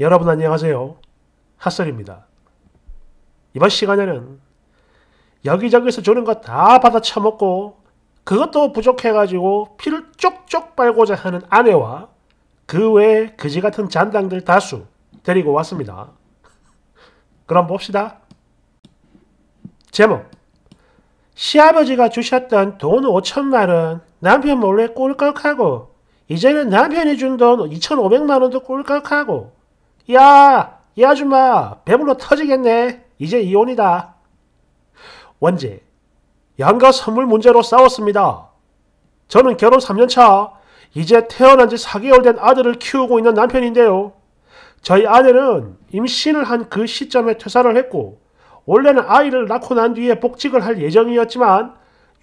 여러분 안녕하세요. 핫설입니다. 이번 시간에는 여기저기서 주는 거 다 받아 처먹고 그것도 부족해가지고 피를 쪽쪽 빨고자 하는 아내와 그외 그지 같은 잔당들 다수 데리고 왔습니다. 그럼 봅시다. 제목 시아버지가 주셨던 돈 5천만원 남편 몰래 꼴깍하고 이제는 남편이 준 돈 2,500만원도 꼴깍하고 야, 이 아줌마 배불러 터지겠네. 이제 이혼이다. 원재, 양가 선물 문제로 싸웠습니다. 저는 결혼 3년차, 이제 태어난 지 4개월 된 아들을 키우고 있는 남편인데요. 저희 아내는 임신을 한 그 시점에 퇴사를 했고 원래는 아이를 낳고 난 뒤에 복직을 할 예정이었지만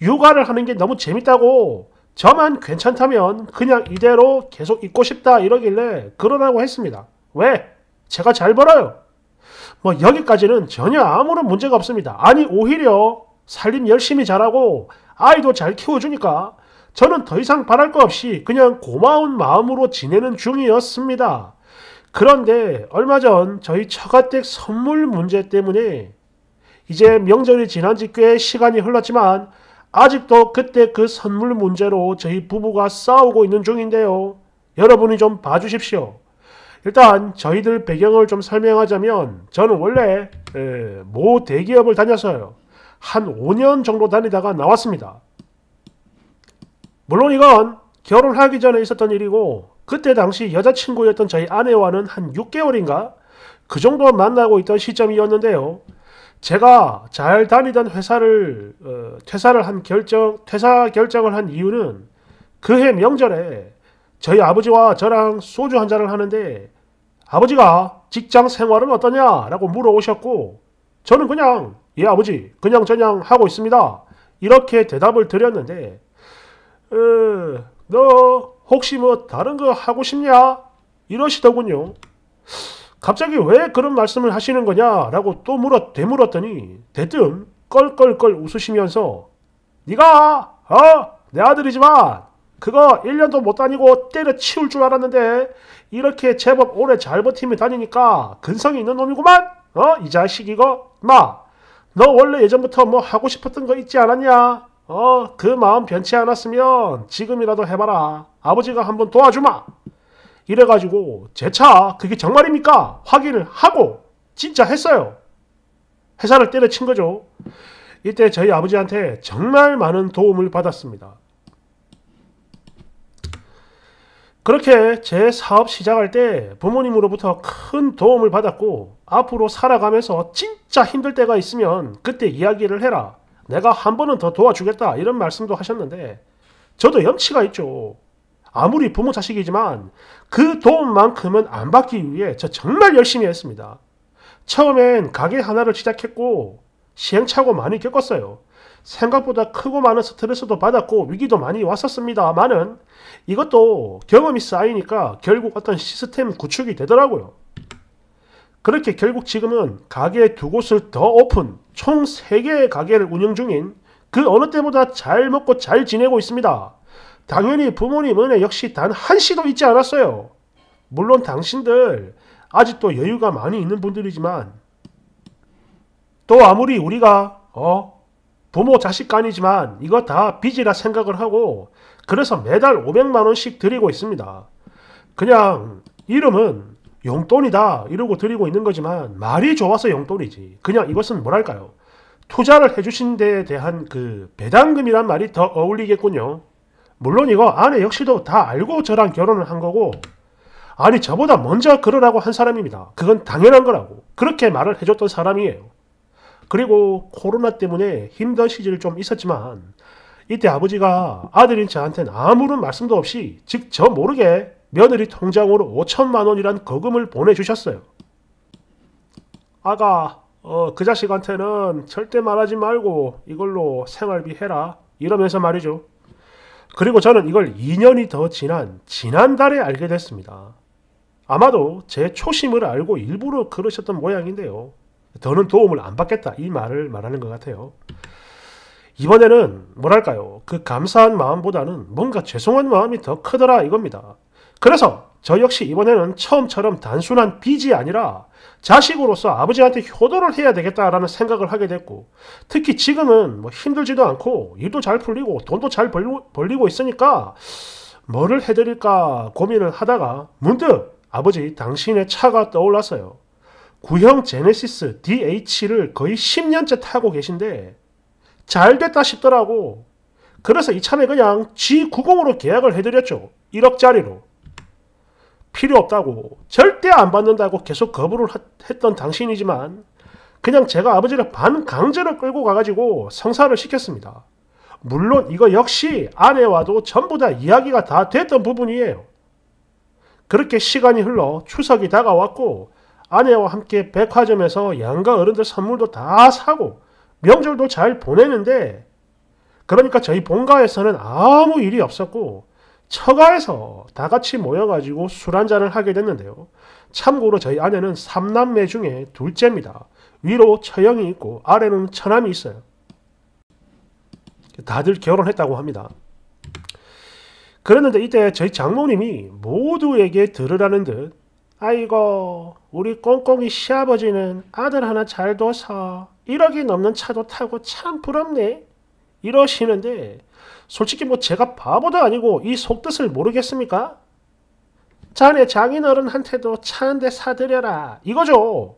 육아를 하는 게 너무 재밌다고 저만 괜찮다면 그냥 이대로 계속 있고 싶다 이러길래 그러라고 했습니다. 왜? 제가 잘 벌어요. 뭐 여기까지는 전혀 아무런 문제가 없습니다. 아니 오히려 살림 열심히 잘하고 아이도 잘 키워주니까 저는 더 이상 바랄 거 없이 그냥 고마운 마음으로 지내는 중이었습니다. 그런데 얼마 전 저희 처가댁 선물 문제 때문에 이제 명절이 지난 지 꽤 시간이 흘렀지만 아직도 그때 그 선물 문제로 저희 부부가 싸우고 있는 중인데요. 여러분이 좀 봐주십시오. 일단 저희들 배경을 좀 설명하자면 저는 원래 예, 모 대기업을 다녀서요. 한 5년 정도 다니다가 나왔습니다. 물론 이건 결혼하기 전에 있었던 일이고 그때 당시 여자친구였던 저희 아내와는 한 6개월인가 그 정도 만나고 있던 시점이었는데요. 제가 잘 다니던 회사를 어, 퇴사를 한 결정 퇴사 결정을 한 이유는 그해 명절에 저희 아버지와 저랑 소주 한 잔을 하는데 아버지가 직장 생활은 어떠냐라고 물어오셨고 저는 그냥 예 아버지 그냥 저냥 하고 있습니다. 이렇게 대답을 드렸는데 어, 너 혹시 뭐 다른 거 하고 싶냐? 이러시더군요. 갑자기 왜 그런 말씀을 하시는 거냐라고 또 물어 되물었더니 대뜸 껄껄껄 웃으시면서 네가 어 내 아들이지만 그거 1년도 못 다니고 때려치울 줄 알았는데 이렇게 제법 오래 잘 버티며 다니니까 근성이 있는 놈이구만? 어? 이 자식 이거? 마! 너 원래 예전부터 뭐 하고 싶었던 거 있지 않았냐? 어? 그 마음 변치 않았으면 지금이라도 해봐라. 아버지가 한번 도와주마! 이래가지고 제 차 그게 정말입니까? 확인을 하고 진짜 했어요. 회사를 때려친 거죠. 이때 저희 아버지한테 정말 많은 도움을 받았습니다. 그렇게 제 사업 시작할 때 부모님으로부터 큰 도움을 받았고 앞으로 살아가면서 진짜 힘들 때가 있으면 그때 이야기를 해라. 내가 한 번은 더 도와주겠다. 이런 말씀도 하셨는데 저도 염치가 있죠. 아무리 부모 자식이지만 그 도움만큼은 안 받기 위해 저 정말 열심히 했습니다. 처음엔 가게 하나를 시작했고 시행착오 많이 겪었어요. 생각보다 크고 많은 스트레스도 받았고 위기도 많이 왔었습니다만은 이것도 경험이 쌓이니까 결국 어떤 시스템 구축이 되더라고요. 그렇게 결국 지금은 가게 두 곳을 더 오픈, 총 3개의 가게를 운영 중인 그 어느 때보다 잘 먹고 잘 지내고 있습니다. 당연히 부모님 은혜 역시 단 한시도 잊지 않았어요. 물론 당신들 아직도 여유가 많이 있는 분들이지만 또 아무리 우리가 어 부모 자식 간이지만 이거 다 빚이라 생각을 하고 그래서 매달 500만 원씩 드리고 있습니다. 그냥 이름은 용돈이다 이러고 드리고 있는 거지만 말이 좋아서 용돈이지. 그냥 이것은 뭐랄까요? 투자를 해주신 데에 대한 그 배당금이란 말이 더 어울리겠군요. 물론 이거 아내 역시도 다 알고 저랑 결혼을 한 거고 아니 저보다 먼저 그러라고 한 사람입니다. 그건 당연한 거라고 그렇게 말을 해줬던 사람이에요. 그리고 코로나 때문에 힘든 시절이 좀 있었지만 이때 아버지가 아들인 저한테 는 아무런 말씀도 없이 즉저 모르게 며느리 통장으로 5천만 원이란 거금을 보내주셨어요. 아가, 어, 그 자식한테는 절대 말하지 말고 이걸로 생활비 해라. 이러면서 말이죠. 그리고 저는 이걸 2년이 더 지난 지난달에 알게 됐습니다. 아마도 제 초심을 알고 일부러 그러셨던 모양인데요. 더는 도움을 안 받겠다 이 말을 말하는 것 같아요. 이번에는 뭐랄까요? 그 감사한 마음보다는 뭔가 죄송한 마음이 더 크더라 이겁니다. 그래서 저 역시 이번에는 처음처럼 단순한 빚이 아니라 자식으로서 아버지한테 효도를 해야 되겠다라는 생각을 하게 됐고 특히 지금은 뭐 힘들지도 않고 일도 잘 풀리고 돈도 잘 벌리고 있으니까 뭐를 해드릴까 고민을 하다가 문득 아버지 당신의 차가 떠올랐어요. 구형 제네시스 DH를 거의 10년째 타고 계신데 잘 됐다 싶더라고. 그래서 이참에 그냥 G90으로 계약을 해드렸죠. 1억짜리로. 필요 없다고, 절대 안 받는다고 계속 거부를 했던 당신이지만 그냥 제가 아버지를 반강제로 끌고 가가지고 성사를 시켰습니다. 물론 이거 역시 아내와도 전부 다 이야기가 다 됐던 부분이에요. 그렇게 시간이 흘러 추석이 다가왔고 아내와 함께 백화점에서 양가 어른들 선물도 다 사고 명절도 잘 보내는데 그러니까 저희 본가에서는 아무 일이 없었고 처가에서 다 같이 모여가지고 술 한잔을 하게 됐는데요. 참고로 저희 아내는 3남매 중에 둘째입니다. 위로 처형이 있고 아래는 처남이 있어요. 다들 결혼했다고 합니다. 그랬는데 이때 저희 장모님이 모두에게 들으라는 듯 아이고 우리 꽁꽁이 시아버지는 아들 하나 잘 둬서 1억이 넘는 차도 타고 참 부럽네. 이러시는데 솔직히 뭐 제가 바보도 아니고 이 속뜻을 모르겠습니까? 자네 장인어른한테도 차 한 대 사드려라 이거죠.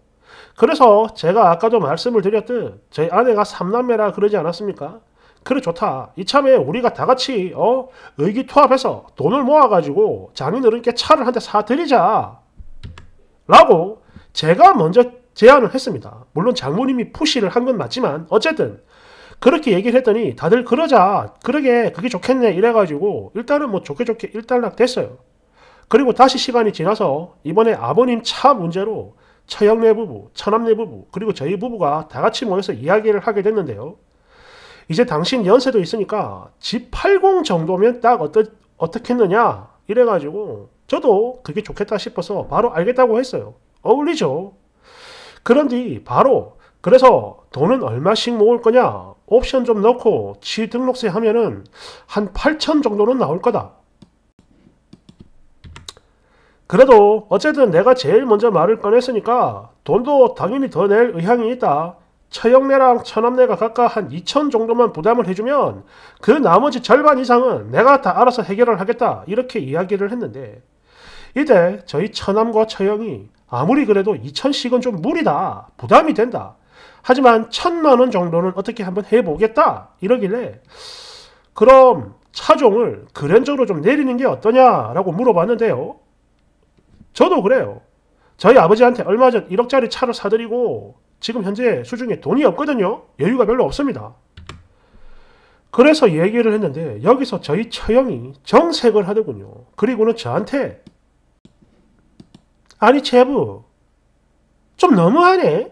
그래서 제가 아까도 말씀을 드렸듯 제 아내가 삼남매라 그러지 않았습니까? 그래 좋다. 이참에 우리가 다 같이 어 의기투합해서 돈을 모아가지고 장인어른께 차를 한 대 사드리자. 라고 제가 먼저 제안을 했습니다. 물론 장모님이 푸시를 한 건 맞지만 어쨌든 그렇게 얘기를 했더니 다들 그러자 그러게 그게 좋겠네 이래가지고 일단은 뭐 좋게 좋게 일단락 됐어요. 그리고 다시 시간이 지나서 이번에 아버님 차 문제로 처형내 부부, 처남내 부부 그리고 저희 부부가 다 같이 모여서 이야기를 하게 됐는데요. 이제 당신 연세도 있으니까 집 80 정도면 딱 어떠, 어떻겠느냐 이래가지고 저도 그게 좋겠다 싶어서 바로 알겠다고 했어요. 어울리죠. 그런 뒤 바로 그래서 돈은 얼마씩 모을 거냐 옵션 좀 넣고 취등록세 하면은 한 8천 정도는 나올 거다. 그래도 어쨌든 내가 제일 먼저 말을 꺼냈으니까 돈도 당연히 더 낼 의향이 있다. 처형내랑 처남내가 각각 한 2천 정도만 부담을 해주면 그 나머지 절반 이상은 내가 다 알아서 해결을 하겠다 이렇게 이야기를 했는데 이때 저희 처남과 처형이 아무리 그래도 2천씩은 좀 무리다. 부담이 된다. 하지만 천만 원 정도는 어떻게 한번 해보겠다. 이러길래 그럼 차종을 그랜저로 좀 내리는 게 어떠냐라고 물어봤는데요. 저도 그래요. 저희 아버지한테 얼마 전 1억짜리 차를 사드리고 지금 현재 수중에 돈이 없거든요. 여유가 별로 없습니다. 그래서 얘기를 했는데 여기서 저희 처형이 정색을 하더군요. 그리고는 저한테 아니 제부 좀 너무하네.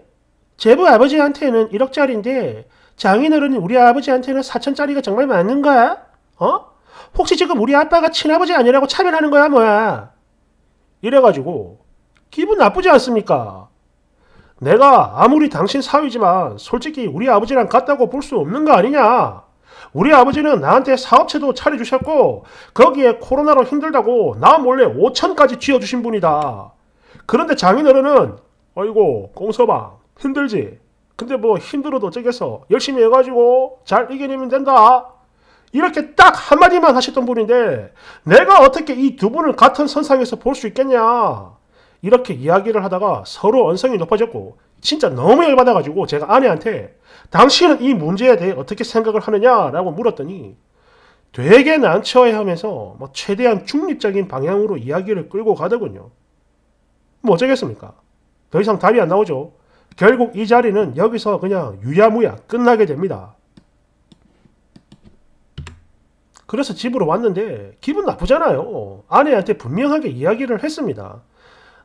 제부 아버지한테는 1억짜리인데 장인어른 우리 아버지한테는 4천짜리가 정말 맞는 거야? 어? 혹시 지금 우리 아빠가 친아버지 아니라고 차별하는 거야 뭐야? 이래가지고 기분 나쁘지 않습니까? 내가 아무리 당신 사위지만 솔직히 우리 아버지랑 같다고 볼 수 없는 거 아니냐? 우리 아버지는 나한테 사업체도 차려주셨고 거기에 코로나로 힘들다고 나 몰래 5천까지 쥐어주신 분이다. 그런데 장인어른은 어이고 공서방 힘들지 근데 뭐 힘들어도 어쩌겠어 열심히 해가지고 잘 이겨내면 된다 이렇게 딱 한마디만 하셨던 분인데 내가 어떻게 이 두 분을 같은 선상에서 볼 수 있겠냐 이렇게 이야기를 하다가 서로 언성이 높아졌고 진짜 너무 열받아가지고 제가 아내한테 당신은 이 문제에 대해 어떻게 생각을 하느냐라고 물었더니 되게 난처해하면서 뭐 최대한 중립적인 방향으로 이야기를 끌고 가더군요. 뭐 어쩌겠습니까? 더 이상 답이 안 나오죠. 결국 이 자리는 여기서 그냥 유야무야 끝나게 됩니다. 그래서 집으로 왔는데 기분 나쁘잖아요. 아내한테 분명하게 이야기를 했습니다.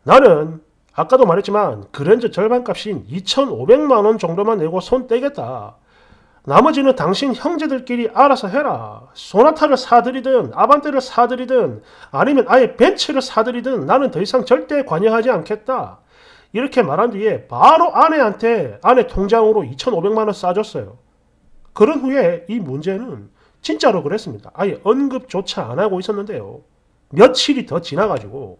나는 아까도 말했지만 그랜저 절반값인 2,500만원 정도만 내고 손 떼겠다. 나머지는 당신 형제들끼리 알아서 해라. 소나타를 사들이든 아반떼를 사들이든 아니면 아예 벤츠를 사들이든 나는 더 이상 절대 관여하지 않겠다. 이렇게 말한 뒤에 바로 아내한테 아내 통장으로 2,500만 원 싸줬어요. 그런 후에 이 문제는 진짜로 그랬습니다. 아예 언급조차 안 하고 있었는데요. 며칠이 더 지나가지고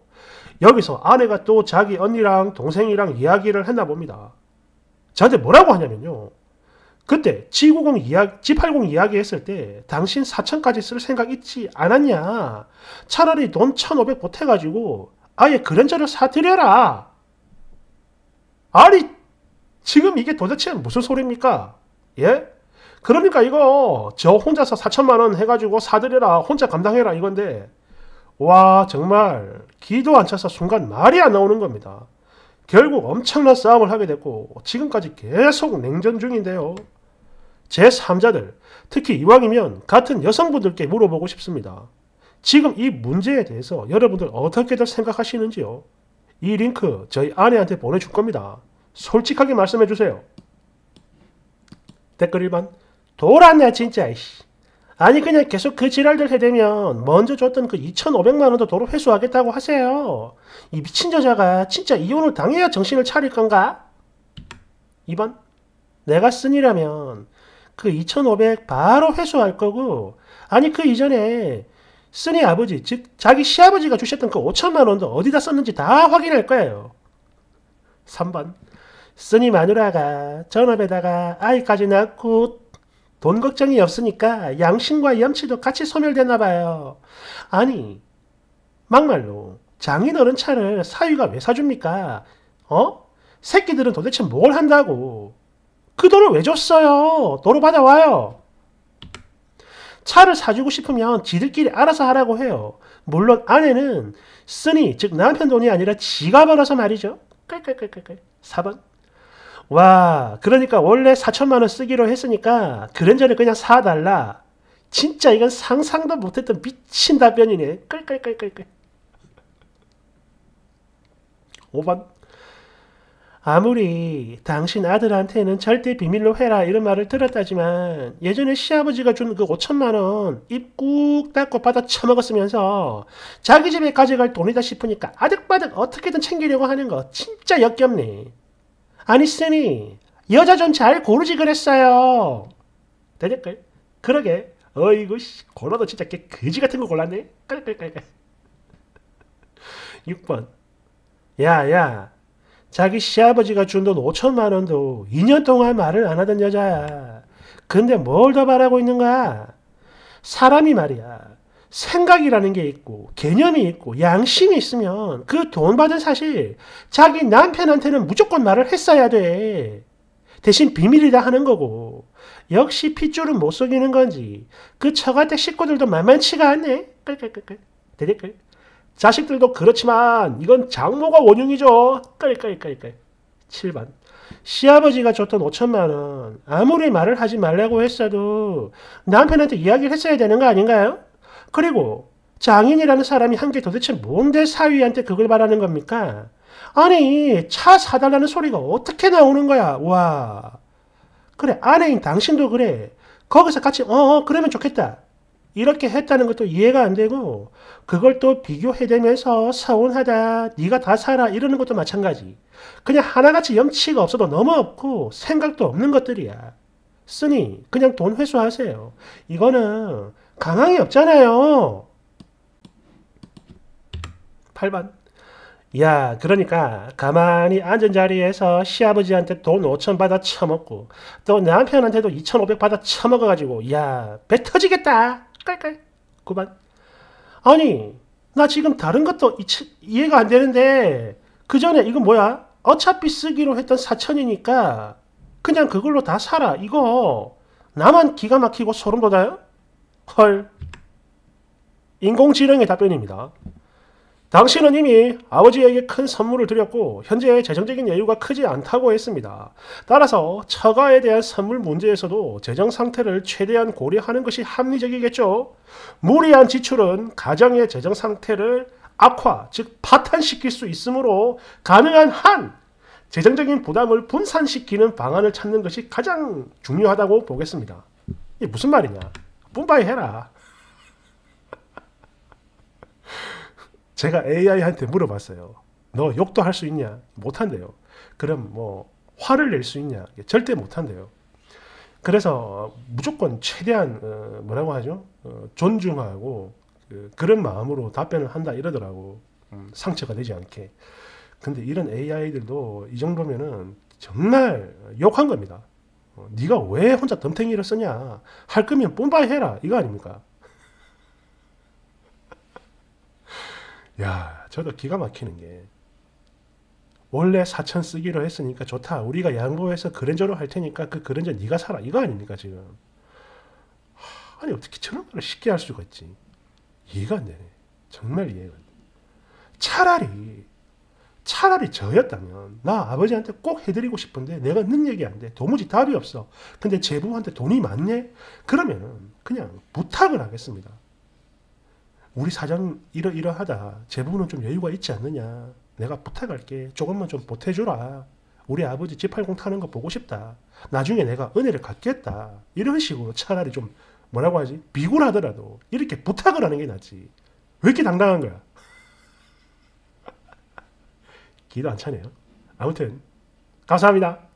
여기서 아내가 또 자기 언니랑 동생이랑 이야기를 했나 봅니다. 저한테 뭐라고 하냐면요. 그때 G90 이야기, G80 이야기 했을 때 당신 4천까지 쓸 생각 있지 않았냐? 차라리 돈 1,500 보태가지고 아예 그랜저를 사드려라 아니, 지금 이게 도대체 무슨 소리입니까? 예? 그러니까 이거 저 혼자서 4천만원 해가지고 사드려라 혼자 감당해라 이건데 와, 정말 기도 안 차서 순간 말이 안 나오는 겁니다. 결국 엄청난 싸움을 하게 됐고 지금까지 계속 냉전 중인데요. 제3자들, 특히 이왕이면 같은 여성분들께 물어보고 싶습니다. 지금 이 문제에 대해서 여러분들 어떻게들 생각하시는지요? 이 링크 저희 아내한테 보내줄 겁니다. 솔직하게 말씀해 주세요. 댓글 1번 돌았네 진짜 아니 그냥 계속 그 지랄들 해대면 먼저 줬던 그 2,500만원도 도로 회수하겠다고 하세요. 이 미친 여자가 진짜 이혼을 당해야 정신을 차릴 건가? 2번 내가 쓴이라면 그2,500 바로 회수할 거고 아니 그 이전에 쓰니 아버지 즉 자기 시아버지가 주셨던 그 5천만 원도 어디다 썼는지 다 확인할 거예요. 3번 쓰니 마누라가 전업에다가 아이까지 낳고 돈 걱정이 없으니까 양심과 염치도 같이 소멸됐나 봐요. 아니 막말로 장인어른 차를 사위가 왜 사줍니까? 어? 새끼들은 도대체 뭘 한다고? 그 돈을 왜 줬어요? 도로 받아와요. 차를 사주고 싶으면 지들끼리 알아서 하라고 해요. 물론 아내는 쓰니, 즉 남편 돈이 아니라 지가 벌어서 말이죠. 깔깔깔깔깔. 4번. 와, 그러니까 원래 4천만 원 쓰기로 했으니까 그랜저를 그냥 사달라. 진짜 이건 상상도 못했던 미친 답변이네. 깔깔깔깔깔. 5번. 아무리 당신 아들한테는 절대 비밀로 해라 이런 말을 들었다지만 예전에 시아버지가 준 그 5천만 원 입국 닦고 받아 처먹었으면서 자기 집에 가져갈 돈이다 싶으니까 아득바득 어떻게든 챙기려고 하는 거 진짜 역겹네. 아니 쓰니 여자 좀 잘 고르지 그랬어요. 대댓글 그러게 어이구 씨 고라도 진짜 개 거지 같은 거 골랐네. 깔깔깔깔 6번 야야 자기 시아버지가 준 돈 5천만 원도 2년 동안 말을 안 하던 여자야. 근데 뭘 더 바라고 있는가? 사람이 말이야. 생각이라는 게 있고 개념이 있고 양심이 있으면 그 돈 받은 사실 자기 남편한테는 무조건 말을 했어야 돼. 대신 비밀이다 하는 거고 역시 핏줄은 못 속이는 건지 그 처가댁 식구들도 만만치가 않네. 끌끌끌끌. 대대끌. 자식들도 그렇지만 이건 장모가 원흉이죠. 깔깔깔깔. 7번. 시아버지가 줬던 5천만 원 아무리 말을 하지 말라고 했어도 남편한테 이야기를 했어야 되는 거 아닌가요? 그리고 장인이라는 사람이 한 게 도대체 뭔데 사위한테 그걸 말하는 겁니까? 아니 차 사달라는 소리가 어떻게 나오는 거야? 와 그래 아내인 당신도 그래 거기서 같이 어, 어 그러면 좋겠다 이렇게 했다는 것도 이해가 안 되고 그걸 또 비교해대면서 서운하다, 네가 다 살아 이러는 것도 마찬가지. 그냥 하나같이 염치가 없어도 너무 없고 생각도 없는 것들이야. 쓰니 그냥 돈 회수하세요. 이거는 강황이 없잖아요. 8번. 야, 그러니까 가만히 앉은 자리에서 시아버지한테 돈 5천 받아 처먹고 또 남편한테도 2,500 받아 처먹어가지고 야, 배 터지겠다. 깔깔. 그만. 아니, 나 지금 다른 것도 이, 해가안 되는데, 그 전에 이거 뭐야? 어차피 쓰기로 했던 4천이니까, 그냥 그걸로 다 사라. 이거, 나만 기가 막히고 소름 돋아요? 헐. 인공지능의 답변입니다. 당신은 이미 아버지에게 큰 선물을 드렸고 현재 재정적인 여유가 크지 않다고 했습니다. 따라서 처가에 대한 선물 문제에서도 재정 상태를 최대한 고려하는 것이 합리적이겠죠. 무리한 지출은 가정의 재정 상태를 악화, 즉 파탄시킬 수 있으므로 가능한 한 재정적인 부담을 분산시키는 방안을 찾는 것이 가장 중요하다고 보겠습니다. 이게 무슨 말이냐? 분바이 해라. 제가 AI한테 물어봤어요. 너 욕도 할 수 있냐? 못한대요. 그럼 뭐 화를 낼 수 있냐? 절대 못한대요. 그래서 무조건 최대한 어, 뭐라고 하죠? 어, 존중하고 그, 런 마음으로 답변을 한다 이러더라고. 음. 상처가 되지 않게. 근데 이런 AI들도 이 정도면은 정말 욕한 겁니다. 어, 네가 왜 혼자 덤탱이를 쓰냐? 할 거면 뽐바 해라 이거 아닙니까? 야, 저도 기가 막히는 게 원래 4천 쓰기로 했으니까 좋다. 우리가 양보해서 그랜저로 할 테니까 그 그랜저 네가 사라. 이거 아닙니까 지금? 아니 어떻게 저런 걸 쉽게 할 수가 있지? 이해가 안 되네. 정말 이해가 안 돼. 차라리 차라리 저였다면 나 아버지한테 꼭 해드리고 싶은데 내가 능력이 안 돼. 도무지 답이 없어. 근데 제부한테 돈이 많네? 그러면 그냥 부탁을 하겠습니다. 우리 사장 이러이러하다. 재부는 좀 여유가 있지 않느냐. 내가 부탁할게. 조금만 좀 보태주라. 우리 아버지 G80 타는 거 보고 싶다. 나중에 내가 은혜를 갖겠다. 이런 식으로 차라리 좀 뭐라고 하지? 비굴하더라도 이렇게 부탁을 하는 게 낫지. 왜 이렇게 당당한 거야? 기도 안 차네요. 아무튼 감사합니다.